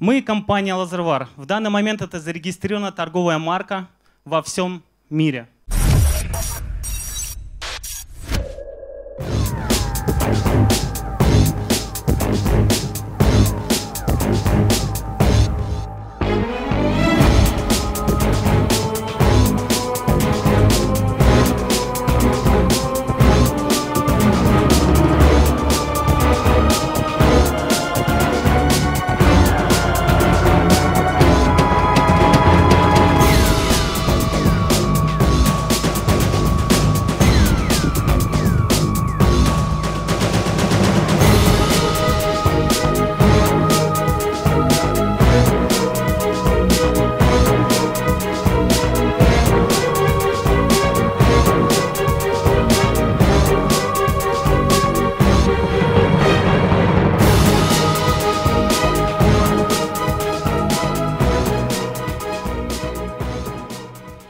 Мы компания Лазервар. В данный момент это зарегистрированная торговая марка во всем мире.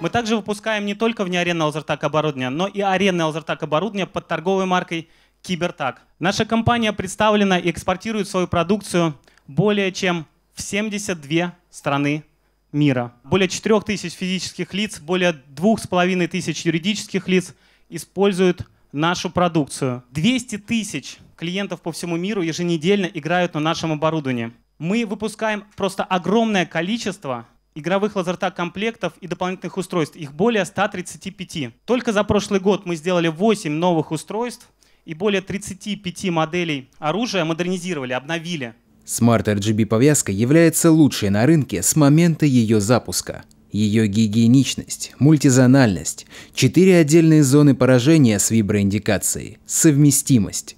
Мы также выпускаем не только вне арены Озертак оборудование, но и арены Озертак оборудование под торговой маркой Кибертак. Наша компания представлена и экспортирует свою продукцию более чем в 72 страны мира. Более 4000 физических лиц, более 2,5 тысяч юридических лиц используют нашу продукцию. 200 тысяч клиентов по всему миру еженедельно играют на нашем оборудовании. Мы выпускаем просто огромное количество игровых лазертак комплектов и дополнительных устройств. Их более 135. Только за прошлый год мы сделали 8 новых устройств и более 35 моделей оружия модернизировали, обновили. Smart RGB повязка является лучшей на рынке с момента ее запуска. Ее гигиеничность, мультизональность, четыре отдельные зоны поражения с виброиндикацией, совместимость.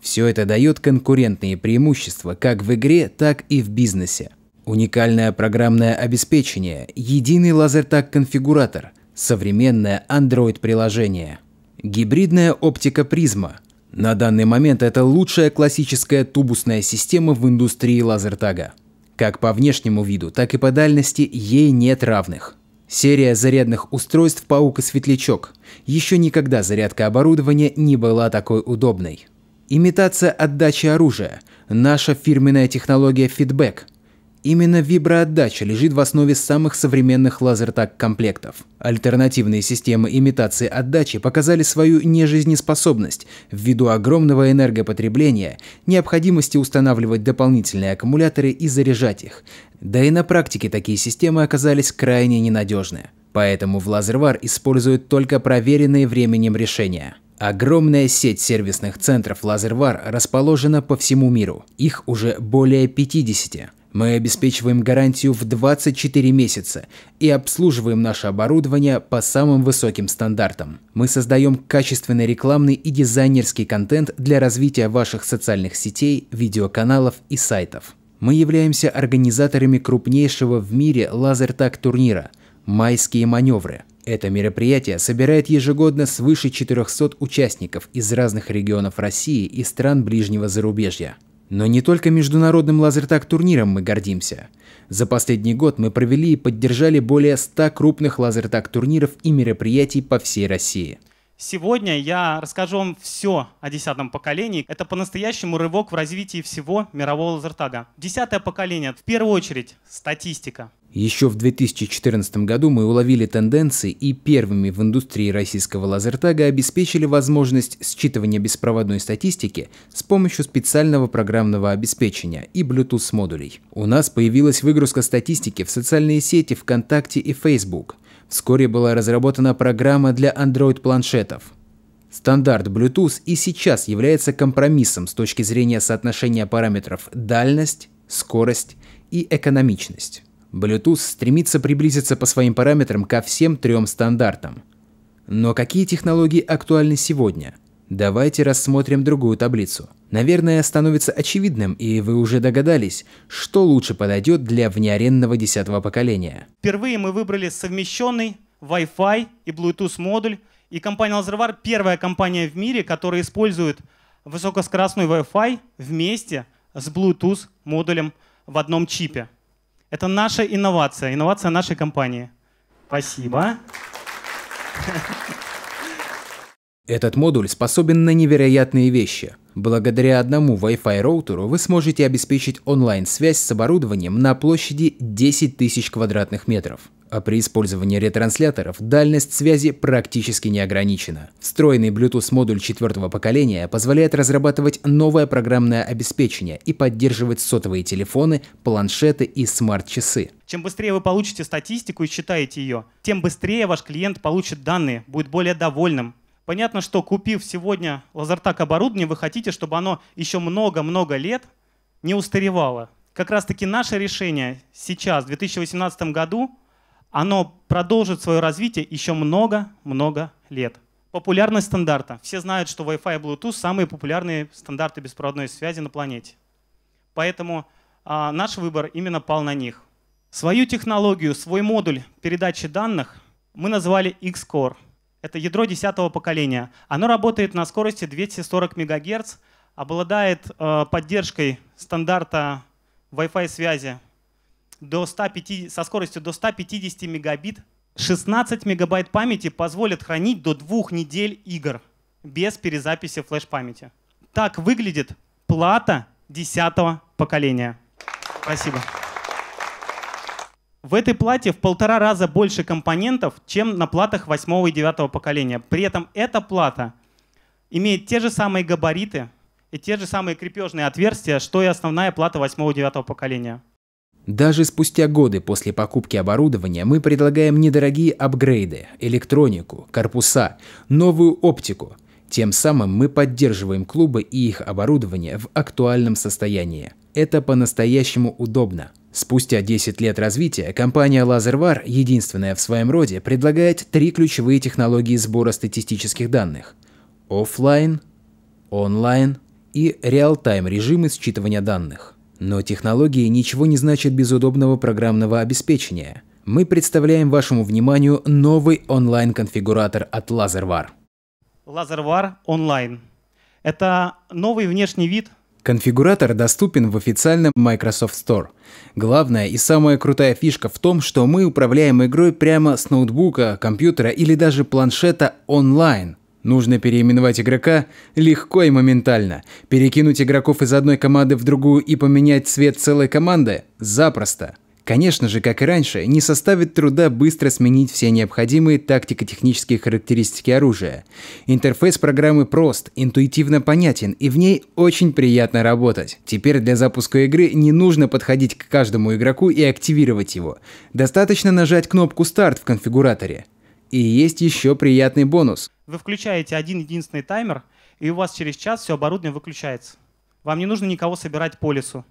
Все это дает конкурентные преимущества как в игре, так и в бизнесе. Уникальное программное обеспечение, единый лазертак конфигуратор современное Android-приложение. Гибридная оптика призма. На данный момент это лучшая классическая тубусная система в индустрии лазертага. Как по внешнему виду, так и по дальности ей нет равных. Серия зарядных устройств «Паук» и «Светлячок». Еще никогда зарядка оборудования не была такой удобной. Имитация отдачи оружия. Наша фирменная технология «Фидбэк», Именно виброотдача лежит в основе самых современных лазертак-комплектов. Альтернативные системы имитации отдачи показали свою нежизнеспособность ввиду огромного энергопотребления, необходимости устанавливать дополнительные аккумуляторы и заряжать их. Да и на практике такие системы оказались крайне ненадежны. Поэтому в Лазервар используют только проверенные временем решения. Огромная сеть сервисных центров Лазервар расположена по всему миру. Их уже более 50. Мы обеспечиваем гарантию в 24 месяца и обслуживаем наше оборудование по самым высоким стандартам. Мы создаем качественный рекламный и дизайнерский контент для развития ваших социальных сетей, видеоканалов и сайтов. Мы являемся организаторами крупнейшего в мире лазертак турнира «Майские маневры», это мероприятие собирает ежегодно свыше 400 участников из разных регионов России и стран ближнего зарубежья. Но не только международным лазертаг-турниром мы гордимся. За последний год мы провели и поддержали более 100 крупных лазертаг-турниров и мероприятий по всей России – Сегодня я расскажу вам все о десятом поколении. Это по-настоящему рывок в развитии всего мирового лазертага. Десятое поколение, в первую очередь, статистика. Еще в 2014 году мы уловили тенденции и первыми в индустрии российского лазертага обеспечили возможность считывания беспроводной статистики с помощью специального программного обеспечения и Bluetooth-модулей. У нас появилась выгрузка статистики в социальные сети ВКонтакте и Facebook, Вскоре была разработана программа для Android-планшетов. Стандарт Bluetooth и сейчас является компромиссом с точки зрения соотношения параметров дальность, скорость и экономичность. Bluetooth стремится приблизиться по своим параметрам ко всем трем стандартам. Но какие технологии актуальны сегодня – Давайте рассмотрим другую таблицу. Наверное, становится очевидным, и вы уже догадались, что лучше подойдет для внеарендного десятого поколения. Впервые мы выбрали совмещенный Wi-Fi и Bluetooth модуль, и компания Elsevier первая компания в мире, которая использует высокоскоростной Wi-Fi вместе с Bluetooth модулем в одном чипе. Это наша инновация, инновация нашей компании. Спасибо. Спасибо. Этот модуль способен на невероятные вещи. Благодаря одному Wi-Fi роутеру вы сможете обеспечить онлайн-связь с оборудованием на площади 10 тысяч квадратных метров. А при использовании ретрансляторов дальность связи практически не ограничена. Встроенный Bluetooth-модуль четвертого поколения позволяет разрабатывать новое программное обеспечение и поддерживать сотовые телефоны, планшеты и смарт-часы. Чем быстрее вы получите статистику и считаете ее, тем быстрее ваш клиент получит данные, будет более довольным, Понятно, что купив сегодня лазертак оборудование, вы хотите, чтобы оно еще много-много лет не устаревало. Как раз-таки наше решение сейчас, в 2018 году, оно продолжит свое развитие еще много-много лет. Популярность стандарта. Все знают, что Wi-Fi и Bluetooth самые популярные стандарты беспроводной связи на планете. Поэтому а, наш выбор именно пал на них. Свою технологию, свой модуль передачи данных мы назвали X-Core. Это ядро 10 поколения. Оно работает на скорости 240 МГц, обладает э, поддержкой стандарта Wi-Fi связи до 150, со скоростью до 150 мегабит. 16 мегабайт памяти позволит хранить до двух недель игр без перезаписи флеш-памяти. Так выглядит плата 10 поколения. Спасибо в этой плате в полтора раза больше компонентов, чем на платах 8 и 9 поколения. При этом эта плата имеет те же самые габариты и те же самые крепежные отверстия, что и основная плата 8 и 9 поколения. Даже спустя годы после покупки оборудования мы предлагаем недорогие апгрейды, электронику, корпуса, новую оптику. Тем самым мы поддерживаем клубы и их оборудование в актуальном состоянии. Это по-настоящему удобно. Спустя 10 лет развития компания LaserVar, единственная в своем роде, предлагает три ключевые технологии сбора статистических данных – офлайн, онлайн и реал-тайм режимы считывания данных. Но технологии ничего не значат без удобного программного обеспечения. Мы представляем вашему вниманию новый онлайн-конфигуратор от LaserVar. LaserVar Online – это новый внешний вид – Конфигуратор доступен в официальном Microsoft Store. Главная и самая крутая фишка в том, что мы управляем игрой прямо с ноутбука, компьютера или даже планшета онлайн. Нужно переименовать игрока легко и моментально. Перекинуть игроков из одной команды в другую и поменять цвет целой команды – запросто. Конечно же, как и раньше, не составит труда быстро сменить все необходимые тактико-технические характеристики оружия. Интерфейс программы прост, интуитивно понятен и в ней очень приятно работать. Теперь для запуска игры не нужно подходить к каждому игроку и активировать его. Достаточно нажать кнопку «Старт» в конфигураторе. И есть еще приятный бонус. Вы включаете один единственный таймер, и у вас через час все оборудование выключается. Вам не нужно никого собирать по лесу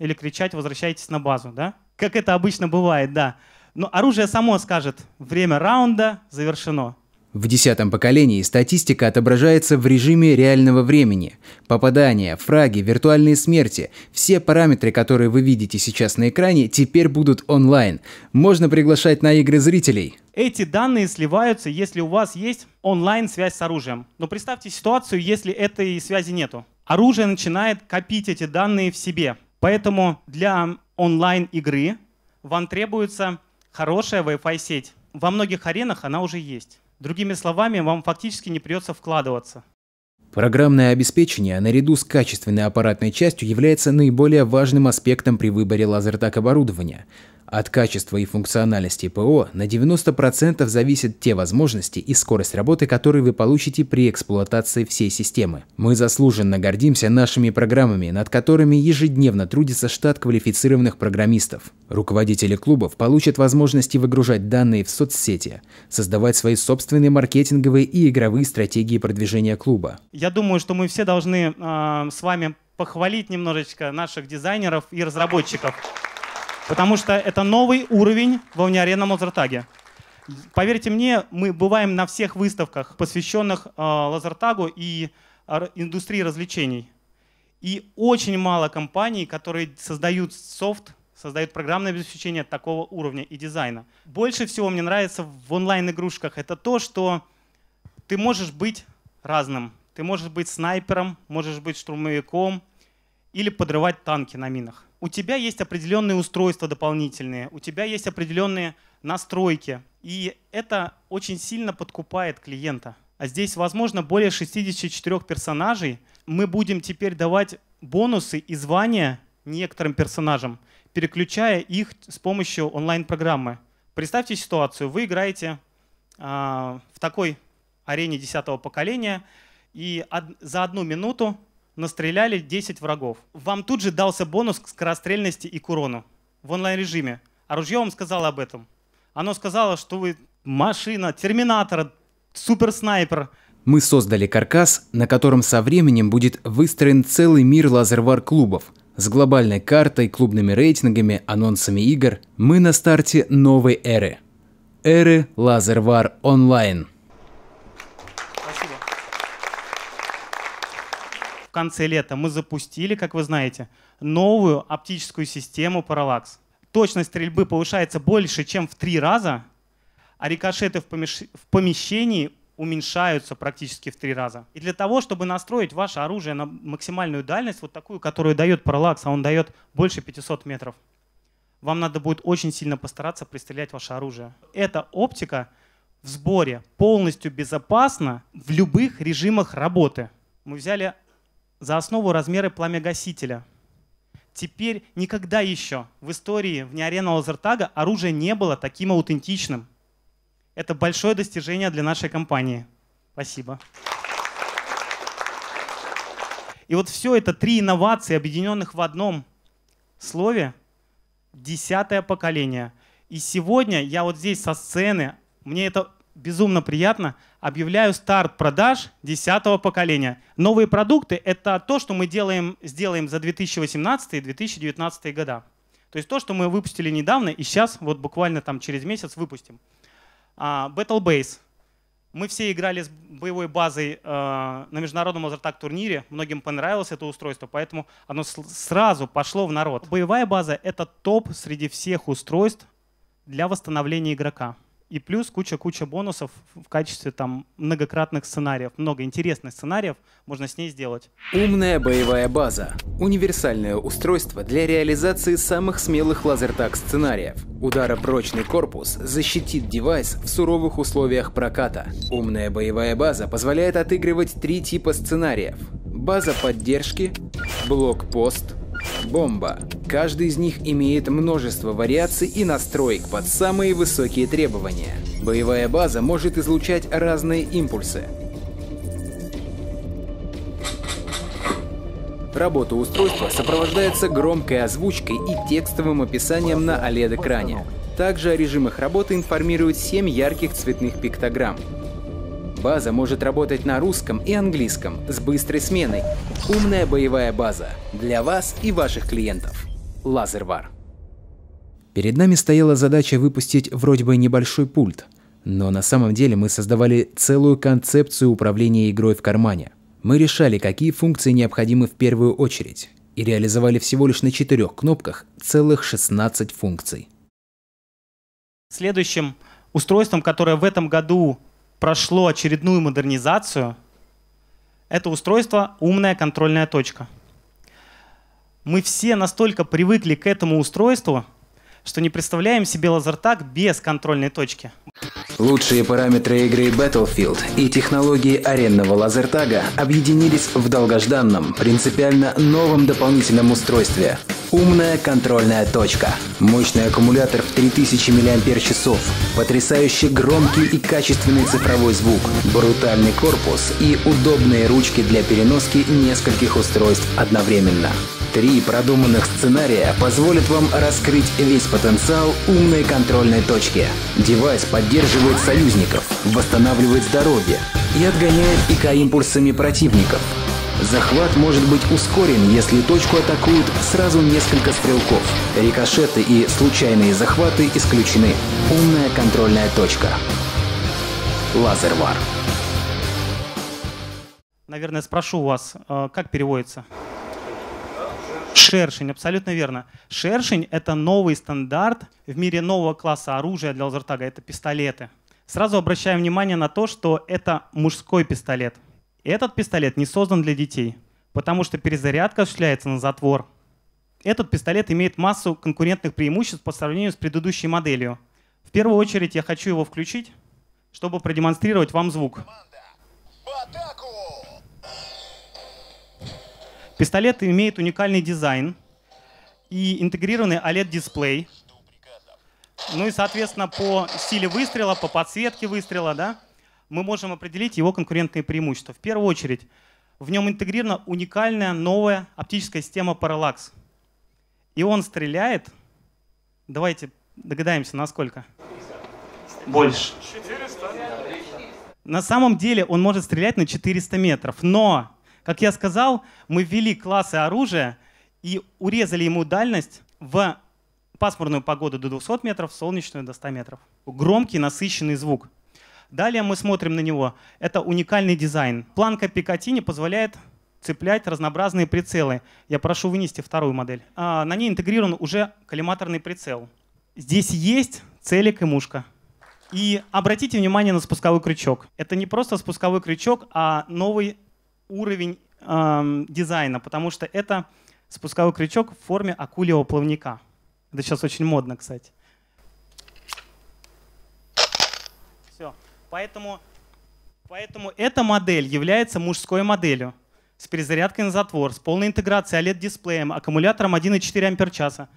или кричать «возвращайтесь на базу», да? как это обычно бывает, да. Но оружие само скажет, время раунда завершено. В десятом поколении статистика отображается в режиме реального времени. Попадания, фраги, виртуальные смерти – все параметры, которые вы видите сейчас на экране, теперь будут онлайн. Можно приглашать на игры зрителей. Эти данные сливаются, если у вас есть онлайн-связь с оружием. Но представьте ситуацию, если этой связи нету. Оружие начинает копить эти данные в себе. Поэтому для онлайн-игры вам требуется хорошая Wi-Fi сеть. Во многих аренах она уже есть. Другими словами, вам фактически не придется вкладываться. Программное обеспечение наряду с качественной аппаратной частью является наиболее важным аспектом при выборе лазертак оборудования. От качества и функциональности ПО на 90% зависят те возможности и скорость работы, которые вы получите при эксплуатации всей системы. Мы заслуженно гордимся нашими программами, над которыми ежедневно трудится штат квалифицированных программистов. Руководители клубов получат возможности выгружать данные в соцсети, создавать свои собственные маркетинговые и игровые стратегии продвижения клуба. Я думаю, что мы все должны э, с вами похвалить немножечко наших дизайнеров и разработчиков. Потому что это новый уровень во внеаренном Лазертаге. Поверьте мне, мы бываем на всех выставках, посвященных э, Лазертагу и индустрии развлечений. И очень мало компаний, которые создают софт, создают программное обеспечение такого уровня и дизайна. Больше всего мне нравится в онлайн-игрушках это то, что ты можешь быть разным. Ты можешь быть снайпером, можешь быть штурмовиком или подрывать танки на минах у тебя есть определенные устройства дополнительные, у тебя есть определенные настройки. И это очень сильно подкупает клиента. А здесь, возможно, более 64 персонажей. Мы будем теперь давать бонусы и звания некоторым персонажам, переключая их с помощью онлайн-программы. Представьте ситуацию, вы играете э, в такой арене 10 поколения, и за одну минуту настреляли 10 врагов. Вам тут же дался бонус к скорострельности и к урону в онлайн-режиме. А ружье вам сказала об этом. Оно сказало, что вы машина, терминатор, суперснайпер. Мы создали каркас, на котором со временем будет выстроен целый мир лазервар-клубов. С глобальной картой, клубными рейтингами, анонсами игр мы на старте новой эры. Эры Лазервар Онлайн. в конце лета мы запустили, как вы знаете, новую оптическую систему Parallax. Точность стрельбы повышается больше, чем в три раза, а рикошеты в, помещ... в помещении уменьшаются практически в три раза. И для того, чтобы настроить ваше оружие на максимальную дальность, вот такую, которую дает Parallax, а он дает больше 500 метров, вам надо будет очень сильно постараться пристрелять ваше оружие. Эта оптика в сборе полностью безопасна в любых режимах работы. Мы взяли за основу размеры пламя-гасителя. Теперь никогда еще в истории вне арены Лазертага оружие не было таким аутентичным. Это большое достижение для нашей компании. Спасибо. И вот все это три инновации, объединенных в одном слове, десятое поколение. И сегодня я вот здесь со сцены, мне это безумно приятно. Объявляю старт продаж 10 поколения. Новые продукты — это то, что мы делаем, сделаем за 2018 и 2019 года. То есть то, что мы выпустили недавно и сейчас, вот буквально там через месяц выпустим. А, Battle Base. Мы все играли с боевой базой э, на международном лазертак турнире. Многим понравилось это устройство, поэтому оно сразу пошло в народ. Боевая база — это топ среди всех устройств для восстановления игрока. И плюс куча-куча бонусов в качестве там многократных сценариев. Много интересных сценариев можно с ней сделать. Умная боевая база. Универсальное устройство для реализации самых смелых лазертаг сценариев. Ударопрочный корпус защитит девайс в суровых условиях проката. Умная боевая база позволяет отыгрывать три типа сценариев. База поддержки, блокпост Бомба. Каждый из них имеет множество вариаций и настроек под самые высокие требования. Боевая база может излучать разные импульсы. Работа устройства сопровождается громкой озвучкой и текстовым описанием на OLED-экране. Также о режимах работы информируют 7 ярких цветных пиктограмм. База может работать на русском и английском с быстрой сменой. Умная боевая база для вас и ваших клиентов. Лазервар. Перед нами стояла задача выпустить вроде бы небольшой пульт, но на самом деле мы создавали целую концепцию управления игрой в кармане. Мы решали, какие функции необходимы в первую очередь, и реализовали всего лишь на четырех кнопках целых 16 функций. Следующим устройством, которое в этом году прошло очередную модернизацию. Это устройство «Умная контрольная точка». Мы все настолько привыкли к этому устройству, что не представляем себе лазертаг без контрольной точки. Лучшие параметры игры Battlefield и технологии аренного лазертага объединились в долгожданном, принципиально новом дополнительном устройстве Умная контрольная точка. Мощный аккумулятор в 3000 мАч. Потрясающе громкий и качественный цифровой звук. Брутальный корпус и удобные ручки для переноски нескольких устройств одновременно. Три продуманных сценария позволят вам раскрыть весь потенциал умной контрольной точки. Девайс под поддерживает союзников, восстанавливает здоровье и отгоняет ИК импульсами противников. Захват может быть ускорен, если точку атакуют сразу несколько стрелков. Рикошеты и случайные захваты исключены. Умная контрольная точка. Лазервар. Наверное, спрошу вас, э, как переводится? Шершень, абсолютно верно. Шершень — это новый стандарт в мире нового класса оружия для лазертага, это пистолеты. Сразу обращаем внимание на то, что это мужской пистолет. этот пистолет не создан для детей, потому что перезарядка осуществляется на затвор. Этот пистолет имеет массу конкурентных преимуществ по сравнению с предыдущей моделью. В первую очередь я хочу его включить, чтобы продемонстрировать вам звук. Команда, в атаку! Пистолет имеет уникальный дизайн и интегрированный OLED-дисплей. Ну и, соответственно, по силе выстрела, по подсветке выстрела, да, мы можем определить его конкурентные преимущества. В первую очередь, в нем интегрирована уникальная новая оптическая система Parallax. И он стреляет, давайте догадаемся, насколько? Больше. На самом деле он может стрелять на 400 метров, но как я сказал, мы ввели классы оружия и урезали ему дальность в пасмурную погоду до 200 метров, солнечную до 100 метров. Громкий, насыщенный звук. Далее мы смотрим на него. Это уникальный дизайн. Планка Пикатини позволяет цеплять разнообразные прицелы. Я прошу вынести вторую модель. А, на ней интегрирован уже коллиматорный прицел. Здесь есть целик и мушка. И обратите внимание на спусковой крючок. Это не просто спусковой крючок, а новый уровень э, дизайна, потому что это спусковой крючок в форме акулевого плавника. Это сейчас очень модно, кстати. Все. Поэтому, поэтому эта модель является мужской моделью с перезарядкой на затвор, с полной интеграцией OLED-дисплеем, аккумулятором 1,4 ампер-часа,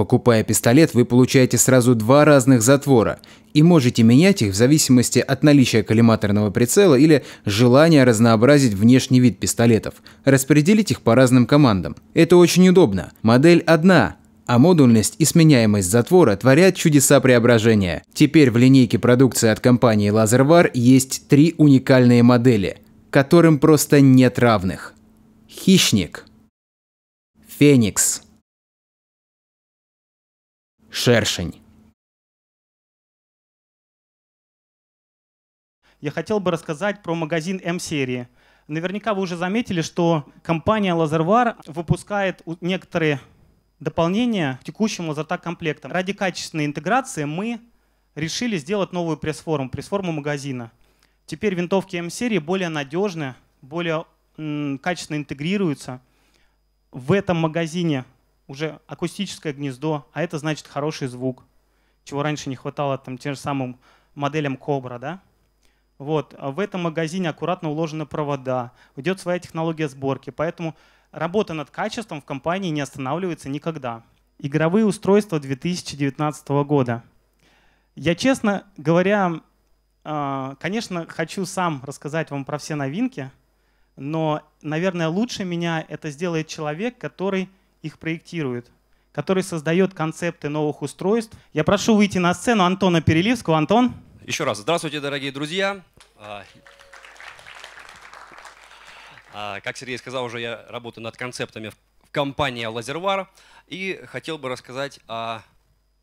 Покупая пистолет, вы получаете сразу два разных затвора и можете менять их в зависимости от наличия коллиматорного прицела или желания разнообразить внешний вид пистолетов, распределить их по разным командам. Это очень удобно. Модель одна, а модульность и сменяемость затвора творят чудеса преображения. Теперь в линейке продукции от компании LaserWar есть три уникальные модели, которым просто нет равных. Хищник. Феникс. Шершень. Я хотел бы рассказать про магазин М-серии. Наверняка вы уже заметили, что компания Лазервар выпускает некоторые дополнения к текущим лазертаг комплектам. Ради качественной интеграции мы решили сделать новую пресс-форму, пресс-форму магазина. Теперь винтовки М-серии более надежны, более м, качественно интегрируются. В этом магазине уже акустическое гнездо, а это значит хороший звук, чего раньше не хватало там тем же самым моделям кобра, да? Вот, а в этом магазине аккуратно уложены провода, идет своя технология сборки, поэтому работа над качеством в компании не останавливается никогда. Игровые устройства 2019 года. Я, честно говоря, а, конечно, хочу сам рассказать вам про все новинки, но, наверное, лучше меня это сделает человек, который их проектирует, который создает концепты новых устройств. Я прошу выйти на сцену Антона Переливского. Антон. Еще раз здравствуйте, дорогие друзья. А, а, как Сергей сказал уже, я работаю над концептами в компании Лазервар и хотел бы рассказать о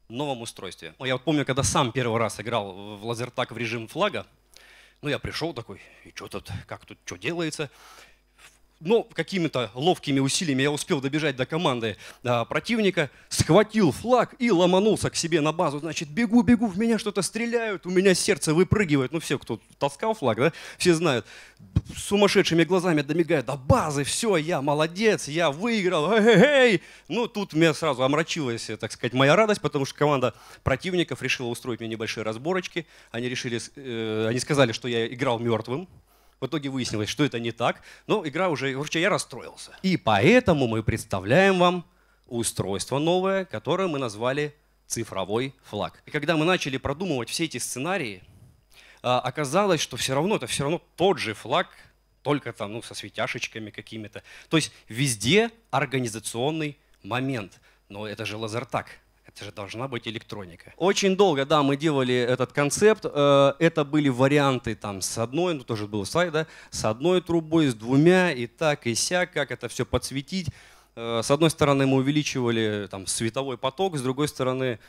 новом устройстве. Ну, я вот помню, когда сам первый раз играл в лазертак в режим флага, ну я пришел такой, и что тут, как тут, что делается но какими-то ловкими усилиями я успел добежать до команды а, противника, схватил флаг и ломанулся к себе на базу. Значит, бегу, бегу, в меня что-то стреляют, у меня сердце выпрыгивает. Ну, все, кто таскал флаг, да, все знают. сумасшедшими глазами домигаю до базы, все, я молодец, я выиграл, эй-эй-эй. Ну, тут меня сразу омрачилась, э, так сказать, моя радость, потому что команда противников решила устроить мне небольшие разборочки. Они решили, э, они сказали, что я играл мертвым. В итоге выяснилось, что это не так, но игра уже, короче, я расстроился. И поэтому мы представляем вам устройство новое, которое мы назвали цифровой флаг. И когда мы начали продумывать все эти сценарии, а, оказалось, что все равно это все равно тот же флаг, только там ну, со светяшечками какими-то. То есть везде организационный момент. Но это же лазертак это же должна быть электроника. Очень долго, да, мы делали этот концепт. Э, это были варианты там с одной, ну тоже был слайд, да, с одной трубой, с двумя, и так, и сяк, как это все подсветить. Э, с одной стороны мы увеличивали там световой поток, с другой стороны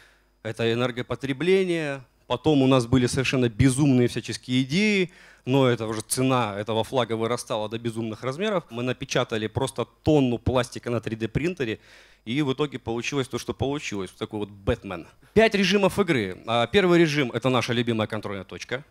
это энергопотребление, Потом у нас были совершенно безумные всяческие идеи, но это уже цена этого флага вырастала до безумных размеров. Мы напечатали просто тонну пластика на 3D принтере, и в итоге получилось то, что получилось. Такой вот Бэтмен. Пять режимов игры. А, первый режим — это наша любимая контрольная точка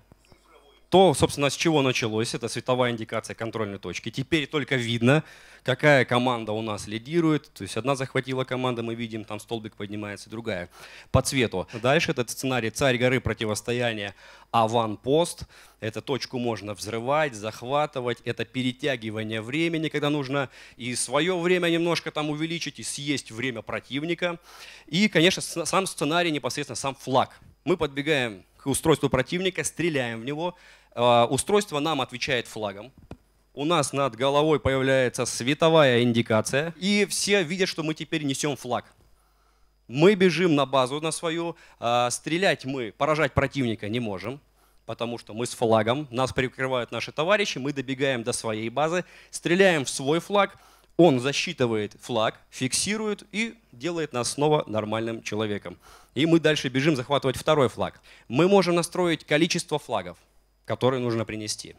то, собственно, с чего началось, это световая индикация контрольной точки. Теперь только видно, какая команда у нас лидирует. То есть одна захватила команда, мы видим, там столбик поднимается, другая по цвету. Дальше этот сценарий «Царь горы противостояния Аванпост». Эту точку можно взрывать, захватывать. Это перетягивание времени, когда нужно и свое время немножко там увеличить, и съесть время противника. И, конечно, сам сценарий непосредственно, сам флаг. Мы подбегаем к устройству противника, стреляем в него. А, устройство нам отвечает флагом. У нас над головой появляется световая индикация. И все видят, что мы теперь несем флаг. Мы бежим на базу на свою. А, стрелять мы, поражать противника не можем потому что мы с флагом, нас прикрывают наши товарищи, мы добегаем до своей базы, стреляем в свой флаг, он засчитывает флаг, фиксирует и делает нас снова нормальным человеком. И мы дальше бежим захватывать второй флаг. Мы можем настроить количество флагов, которые нужно принести.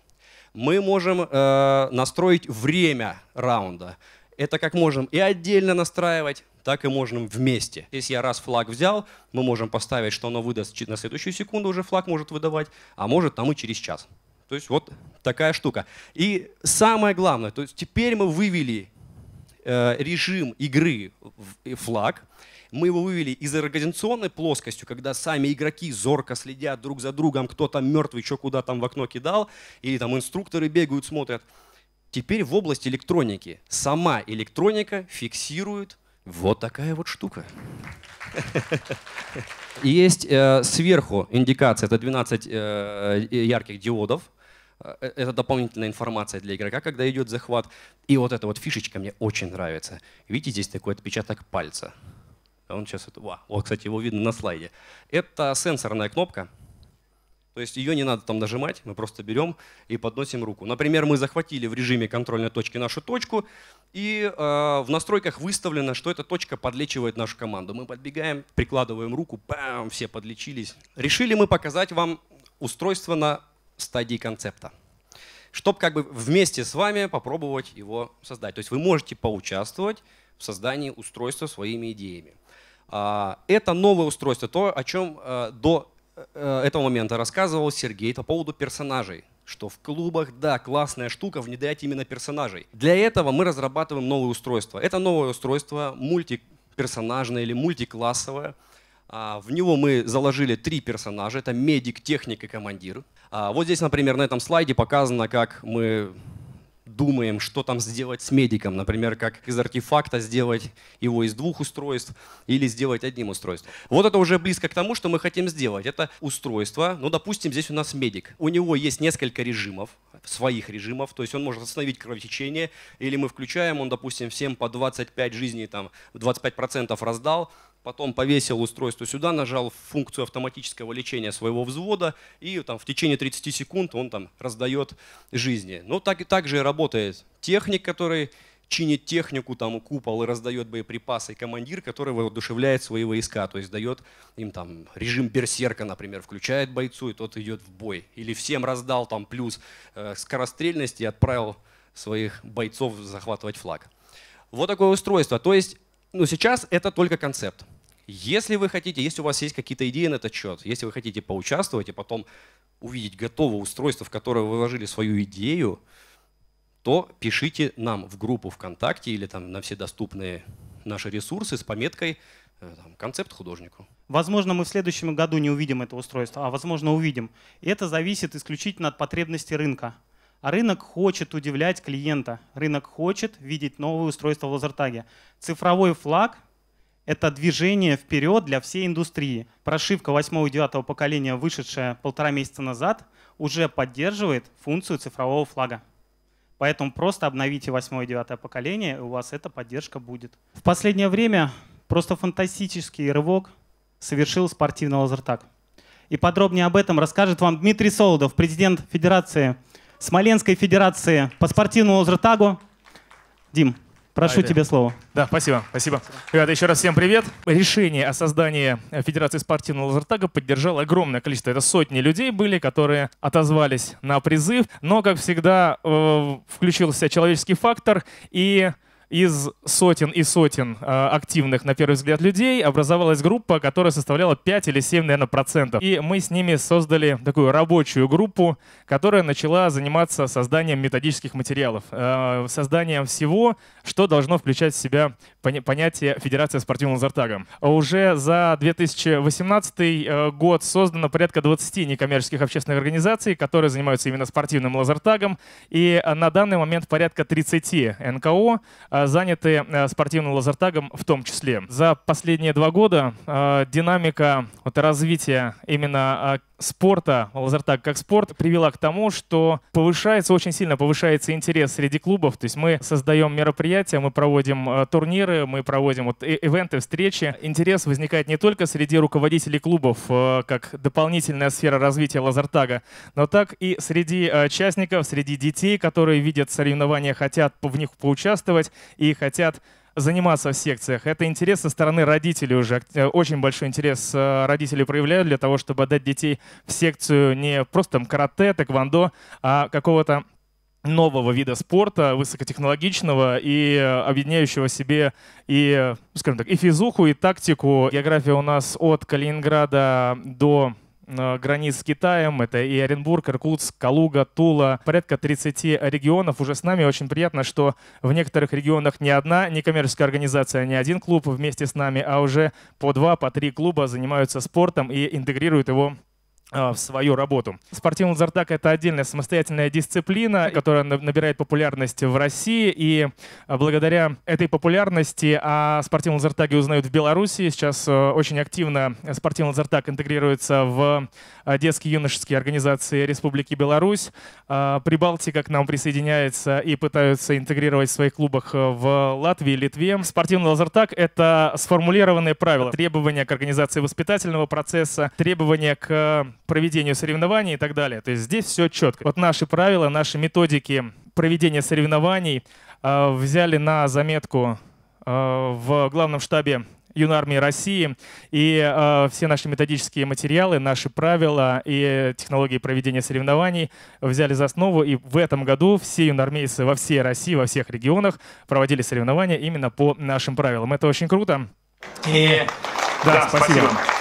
Мы можем э, настроить время раунда. Это как можем и отдельно настраивать, так и можем вместе. Если я раз флаг взял, мы можем поставить, что оно выдаст на следующую секунду уже флаг может выдавать, а может там и через час. То есть вот такая штука. И самое главное, то есть теперь мы вывели Э, режим игры флаг, мы его вывели из организационной плоскости, когда сами игроки зорко следят друг за другом, кто там мертвый, что куда там в окно кидал, или там инструкторы бегают, смотрят. Теперь в область электроники. Сама электроника фиксирует вот такая вот штука. Есть э, сверху индикация, это 12 э, ярких диодов, Э, э, это дополнительная информация для игрока, когда идет захват. И вот эта вот фишечка мне очень нравится. Видите, здесь такой отпечаток пальца. Он сейчас это, ва, о, кстати, его видно на слайде. Это сенсорная кнопка, то есть ее не надо там нажимать, мы просто берем и подносим руку. Например, мы захватили в режиме контрольной точки нашу точку, и э, в настройках выставлено, что эта точка подлечивает нашу команду. Мы подбегаем, прикладываем руку, бам, все подлечились. Решили мы показать вам устройство на стадии концепта, чтобы как бы вместе с вами попробовать его создать. То есть вы можете поучаствовать в создании устройства своими идеями. А, это новое устройство, то, о чем э, до э, этого момента рассказывал Сергей Это по поводу персонажей что в клубах, да, классная штука внедрять именно персонажей. Для этого мы разрабатываем новое устройство. Это новое устройство мультиперсонажное или мультиклассовое – а, в него мы заложили три персонажа. Это медик, техник и командир. А, вот здесь, например, на этом слайде показано, как мы думаем, что там сделать с медиком, например, как из артефакта сделать его из двух устройств или сделать одним устройством. Вот это уже близко к тому, что мы хотим сделать. Это устройство, ну, допустим, здесь у нас медик. У него есть несколько режимов, своих режимов, то есть он может остановить кровотечение, или мы включаем, он, допустим, всем по 25 жизней, там, 25% раздал, потом повесил устройство сюда, нажал функцию автоматического лечения своего взвода, и там, в течение 30 секунд он там раздает жизни. Но ну, так, так же и работает работает техник, который чинит технику, там купол и раздает боеприпасы, и командир, который воодушевляет свои войска, то есть дает им там режим берсерка, например, включает бойцу, и тот идет в бой. Или всем раздал там плюс э, скорострельности и отправил своих бойцов захватывать флаг. Вот такое устройство. То есть ну, сейчас это только концепт. Если вы хотите, если у вас есть какие-то идеи на этот счет, если вы хотите поучаствовать и потом увидеть готовое устройство, в которое вы вложили свою идею, то пишите нам в группу ВКонтакте или там на все доступные наши ресурсы с пометкой э, там, концепт художнику. Возможно, мы в следующем году не увидим это устройство, а возможно увидим. И это зависит исключительно от потребностей рынка. А рынок хочет удивлять клиента. Рынок хочет видеть новые устройства в лазертаге. Цифровой флаг — это движение вперед для всей индустрии. Прошивка 8 и 9 поколения, вышедшая полтора месяца назад, уже поддерживает функцию цифрового флага. Поэтому просто обновите восьмое и 9 поколение, и у вас эта поддержка будет. В последнее время просто фантастический рывок совершил спортивный лазертак. И подробнее об этом расскажет вам Дмитрий Солодов, президент Федерации Смоленской Федерации по спортивному лазертагу. Дим, Прошу Айде. тебе слово. Да, спасибо, спасибо. Ребята, еще раз всем привет. Решение о создании э, Федерации спортивного лазертага поддержало огромное количество. Это сотни людей были, которые отозвались на призыв. Но, как всегда, э, включился человеческий фактор. И из сотен и сотен э, активных, на первый взгляд, людей образовалась группа, которая составляла 5 или 7, наверное, процентов. И мы с ними создали такую рабочую группу, которая начала заниматься созданием методических материалов, э, созданием всего, что должно включать в себя понятие Федерация спортивного зартага. Уже за 2018 э, год создано порядка 20 некоммерческих общественных организаций, которые занимаются именно спортивным лазертагом, и э, на данный момент порядка 30 НКО, э, Э, заняты э, спортивным лазертагом в том числе. За последние два года э, динамика вот, развития именно спорта, лазертаг как спорт, привела к тому, что повышается, очень сильно повышается интерес среди клубов. То есть мы создаем мероприятия, мы проводим э, турниры, мы проводим вот э, ивенты, встречи. Интерес возникает не только среди руководителей клубов, э, как дополнительная сфера развития лазертага, но так и среди участников, среди детей, которые видят соревнования, хотят в них поучаствовать и хотят заниматься в секциях. Это интерес со стороны родителей уже. Э, очень большой интерес э, родители проявляют для того, чтобы отдать детей в секцию не просто там карате, тэквондо, а какого-то нового вида спорта, высокотехнологичного и объединяющего себе и, э, скажем так, и физуху, и тактику. География у нас от Калининграда до Э, границ с Китаем. Это и Оренбург, Иркутск, Калуга, Тула. Порядка 30 регионов уже с нами. Очень приятно, что в некоторых регионах ни одна некоммерческая организация, ни один клуб вместе с нами, а уже по два, по три клуба занимаются спортом и интегрируют его а, в свою работу. Спортивный зардак — это отдельная самостоятельная дисциплина, которая набирает популярность в России, и а, благодаря этой популярности о а, спортивном зартаге узнают в Беларуси. Сейчас очень активно спортивный зартак интегрируется в детские юношеские организации Республики Беларусь. Прибалтика к нам присоединяется и пытаются интегрировать в своих клубах в Латвии, Литве. Спортивный зартак — это сформулированные правила, требования к организации воспитательного процесса, требования к проведению соревнований и так далее. То есть здесь все четко. Вот наши правила, наши методики проведения соревнований э, взяли на заметку э, в главном штабе Юнармии России. И э, все наши методические материалы, наши правила и технологии проведения соревнований взяли за основу. И в этом году все юнармейцы во всей России, во всех регионах проводили соревнования именно по нашим правилам. Это очень круто. И... Да, да спасибо. спасибо.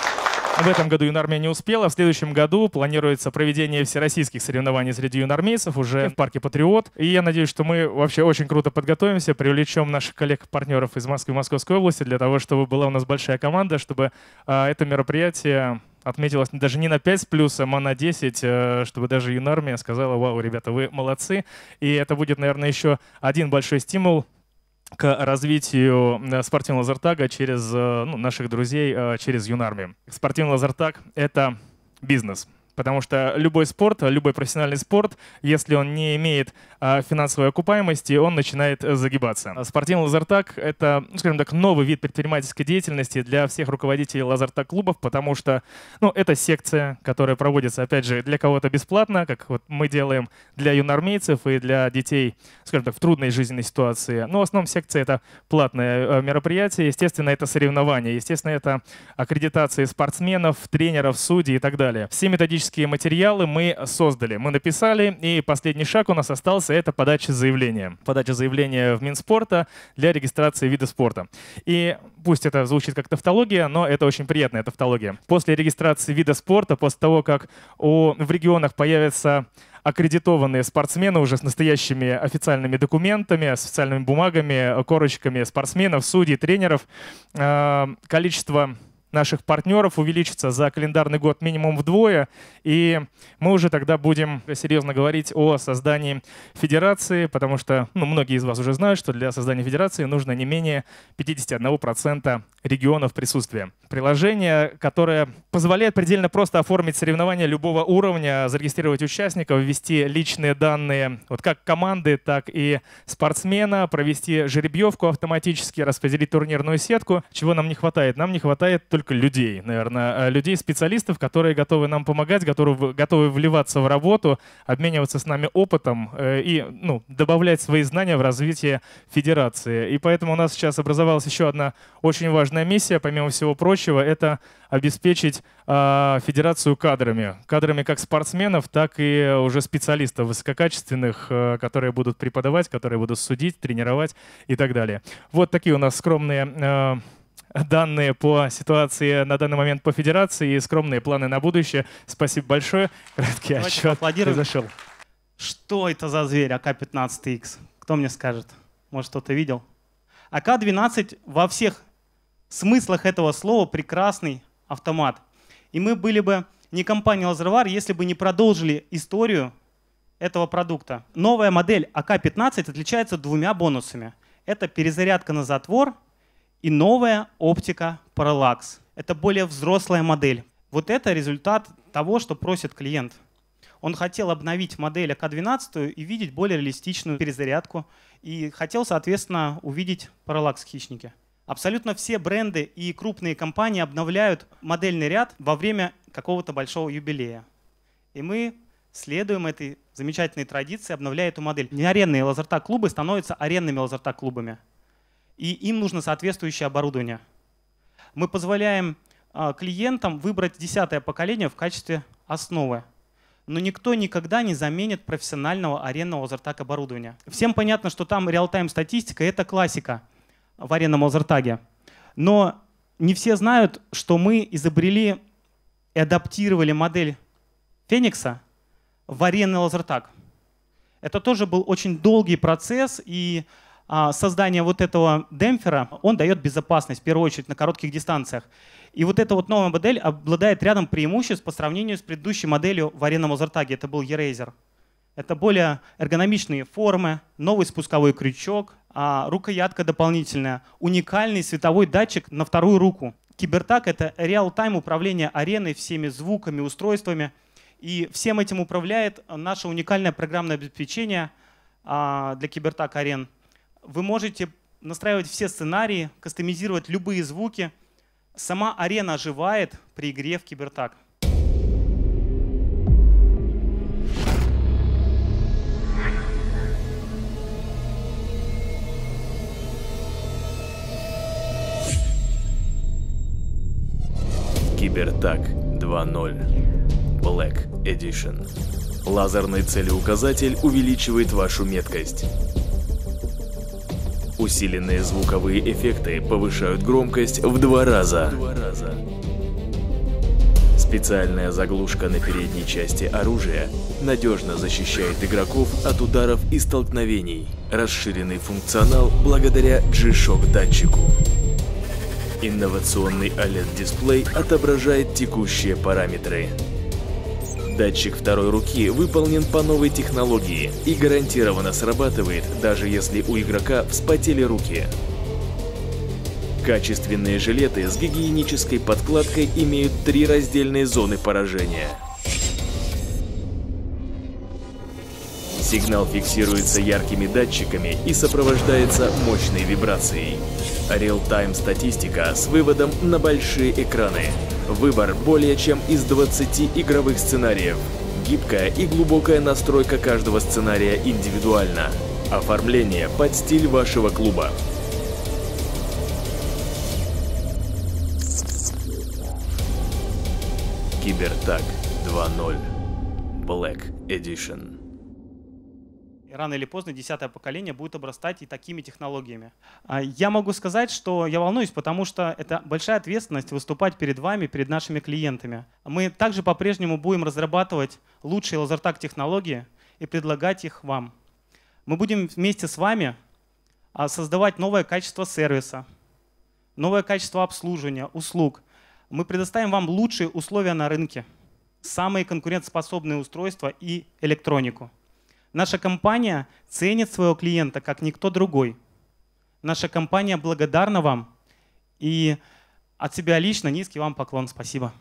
В этом году юнармия не успела. В следующем году планируется проведение всероссийских соревнований среди юнармейцев уже в парке «Патриот». И я надеюсь, что мы вообще очень круто подготовимся, привлечем наших коллег-партнеров из Москвы и Московской области для того, чтобы была у нас большая команда, чтобы а, это мероприятие отметилась даже не на 5 с плюсом, а на 10, э, чтобы даже юнармия сказала, вау, ребята, вы молодцы. И это будет, наверное, еще один большой стимул к развитию э, спортивного лазертага через э, ну, наших друзей, э, через Юнарми. Спортивный лазертаг — это бизнес — Потому что любой спорт, любой профессиональный спорт, если он не имеет а, финансовой окупаемости, он начинает э, загибаться. Спортивный лазертак — это, ну, скажем так, новый вид предпринимательской деятельности для всех руководителей лазертак-клубов, потому что ну, это секция, которая проводится, опять же, для кого-то бесплатно, как вот мы делаем для юноармейцев и для детей, скажем так, в трудной жизненной ситуации. Но ну, в основном секция — это платное э, мероприятие, естественно, это соревнования, естественно, это аккредитации спортсменов, тренеров, судей и так далее. Все методические технические материалы мы создали, мы написали, и последний шаг у нас остался — это подача заявления. Подача заявления в Минспорта для регистрации вида спорта. И пусть это звучит как тавтология, но это очень приятная тавтология. После регистрации вида спорта, после того, как у, в регионах появятся аккредитованные спортсмены уже с настоящими официальными документами, с официальными бумагами, корочками спортсменов, судей, тренеров, э, количество наших партнеров увеличится за календарный год минимум вдвое, и мы уже тогда будем серьезно говорить о создании федерации, потому что ну, многие из вас уже знают, что для создания федерации нужно не менее 51% регионов присутствия. Приложение, которое позволяет предельно просто оформить соревнования любого уровня, зарегистрировать участников, ввести личные данные вот как команды, так и спортсмена, провести жеребьевку автоматически, распределить турнирную сетку. Чего нам не хватает? Нам не хватает только людей, наверное, э, людей-специалистов, которые готовы нам помогать, готовы, готовы вливаться в работу, обмениваться с нами опытом э, и ну, добавлять свои знания в развитие федерации. И поэтому у нас сейчас образовалась еще одна очень важная миссия, помимо всего прочего, это обеспечить а, федерацию кадрами. Кадрами как спортсменов, так и уже специалистов высококачественных, э, которые будут преподавать, которые будут судить, тренировать и так далее. Вот такие у нас скромные данные по ситуации на данный момент по федерации и скромные планы на будущее. Спасибо большое. Краткий Давайте отчет произошел. Что это за зверь ак 15 X. Кто мне скажет? Может, кто-то видел? АК-12 во всех смыслах этого слова прекрасный автомат. И мы были бы не компания «Лазервар», если бы не продолжили историю этого продукта. Новая модель АК-15 отличается двумя бонусами. Это перезарядка на затвор – и новая оптика Parallax. Это более взрослая модель. Вот это результат того, что просит клиент. Он хотел обновить модель АК-12 и видеть более реалистичную перезарядку. И хотел, соответственно, увидеть параллакс хищники. Абсолютно все бренды и крупные компании обновляют модельный ряд во время какого-то большого юбилея. И мы следуем этой замечательной традиции, обновляя эту модель. Не аренные лазертаг-клубы становятся аренными лазертаг-клубами и им нужно соответствующее оборудование. Мы позволяем а, клиентам выбрать десятое поколение в качестве основы. Но никто никогда не заменит профессионального аренного зартак оборудования. Всем понятно, что там реал-тайм статистика — это классика в аренном лазертаге, Но не все знают, что мы изобрели и адаптировали модель Феникса в аренный лазертаг. Это тоже был очень долгий процесс, и а, создание вот этого демпфера, он дает безопасность, в первую очередь, на коротких дистанциях. И вот эта вот новая модель обладает рядом преимуществ по сравнению с предыдущей моделью в аренном Озартаге, это был Eraser. Это более эргономичные формы, новый спусковой крючок, а рукоятка дополнительная, уникальный световой датчик на вторую руку. Кибертак — это реал-тайм управление ареной всеми звуками, устройствами. И всем этим управляет наше уникальное программное обеспечение а, для Кибертак-арен — вы можете настраивать все сценарии, кастомизировать любые звуки. Сама арена оживает при игре в КИБЕРТАК. КИБЕРТАК 2.0 Black Edition. Лазерный целеуказатель увеличивает вашу меткость. Усиленные звуковые эффекты повышают громкость в два раза. Специальная заглушка на передней части оружия надежно защищает игроков от ударов и столкновений. Расширенный функционал благодаря G-Shock датчику. Инновационный OLED-дисплей отображает текущие параметры. Датчик второй руки выполнен по новой технологии и гарантированно срабатывает, даже если у игрока вспотели руки. Качественные жилеты с гигиенической подкладкой имеют три раздельные зоны поражения. Сигнал фиксируется яркими датчиками и сопровождается мощной вибрацией. Real-time статистика с выводом на большие экраны. Выбор более чем из 20 игровых сценариев. Гибкая и глубокая настройка каждого сценария индивидуально. Оформление под стиль вашего клуба. Кибертаг 2.0 Black Edition рано или поздно десятое поколение будет обрастать и такими технологиями. А, я могу сказать, что я волнуюсь, потому что это большая ответственность выступать перед вами, перед нашими клиентами. Мы также по-прежнему будем разрабатывать лучшие лазертак технологии и предлагать их вам. Мы будем вместе с вами а, создавать новое качество сервиса, новое качество обслуживания, услуг. Мы предоставим вам лучшие условия на рынке, самые конкурентоспособные устройства и электронику. Наша компания ценит своего клиента как никто другой. Наша компания благодарна вам. И от себя лично низкий вам поклон. Спасибо.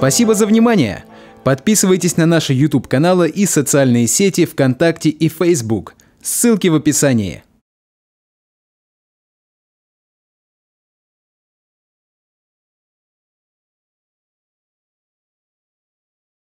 Спасибо за внимание! Подписывайтесь на наши YouTube-каналы и социальные сети ВКонтакте и Facebook. Ссылки в описании.